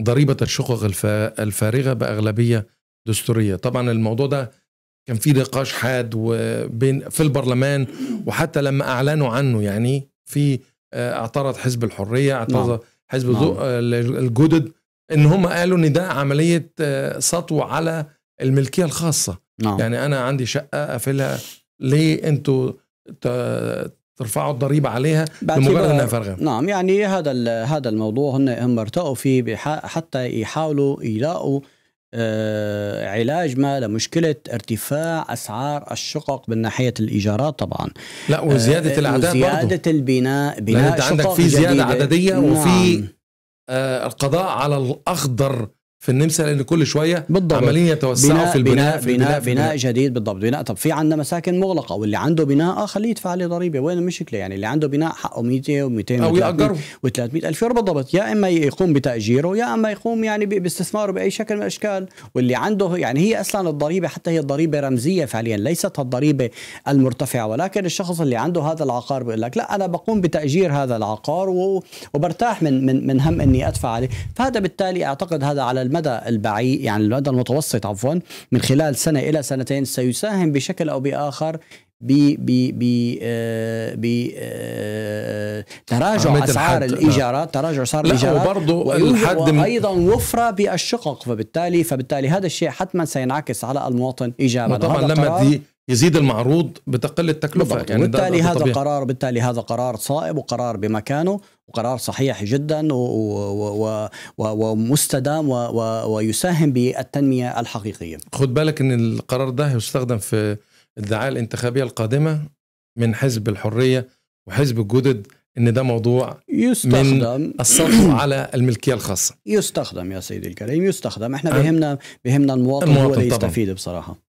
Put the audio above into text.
ضريبه الشقق الفارغه باغلبيه دستوريه طبعا الموضوع ده كان في نقاش حاد وبين في البرلمان وحتى لما اعلنوا عنه يعني في آه، اعترض حزب الحريه اعترض نعم. حزب نعم. آه، الجدد ان هم قالوا ان ده عمليه آه، سطو على الملكيه الخاصه نعم. يعني انا عندي شقه اقفلها ليه انتوا ترفعوا الضريبه عليها لمجرد انها فارغه نعم يعني هذا هذا الموضوع هم هم ارتقوا فيه حتى يحاولوا يلاقوا آه علاج ما لمشكلة ارتفاع أسعار الشقق من ناحية الإيجارات طبعا لا آه، وزيادة آه الأعداد وزيادة البناء بناء لأن أنت عندك في زيادة عددية نعم. وفي آه القضاء على الأخضر في النمسا لان كل شويه بالضبط. عمالين يتوسعوا بناء في البناء بناء, في البناء بناء, في بناء جديد بالضبط بناء طب في عندنا مساكن مغلقه واللي عنده بناء اه خليه يدفع عليه ضريبه وين المشكله يعني اللي عنده بناء حقه 200 و200 او ياجره و300 الف يورو بالضبط يا اما يقوم بتاجيره يا اما يقوم يعني باستثماره باي شكل من الاشكال واللي عنده يعني هي اصلا الضريبه حتى هي الضريبه رمزيه فعليا ليست الضريبه المرتفعه ولكن الشخص اللي عنده هذا العقار بيقول لك لا انا بقوم بتاجير هذا العقار وبرتاح من من من هم اني ادفع عليه فهذا بالتالي اعتقد هذا على المدى البعيد يعني المدى المتوسط عفوا من خلال سنه الى سنتين سيساهم بشكل او باخر ب ب ب آه، ب آه، تراجع اسعار نعم. الايجارات تراجع اسعار الايجارات وبرضه الحد وايضا وفره بالشقق فبالتالي فبالتالي هذا الشيء حتما سينعكس على المواطن ايجابا طبعا لما دي يزيد المعروض بتقل التكلفه يعني بالتالي هذا طبيعي. قرار بالتالي هذا قرار صائب وقرار بمكانه وقرار صحيح جدا و و و ومستدام ويساهم بالتنميه الحقيقيه خد بالك ان القرار ده هيستخدم في الدعايه الانتخابيه القادمه من حزب الحريه وحزب الجدد ان ده موضوع يستخدم من السطو على الملكيه الخاصه يستخدم يا سيدي الكريم يستخدم احنا بهمنا بهمنا المواطن, المواطن هو اللي يستفيد بصراحه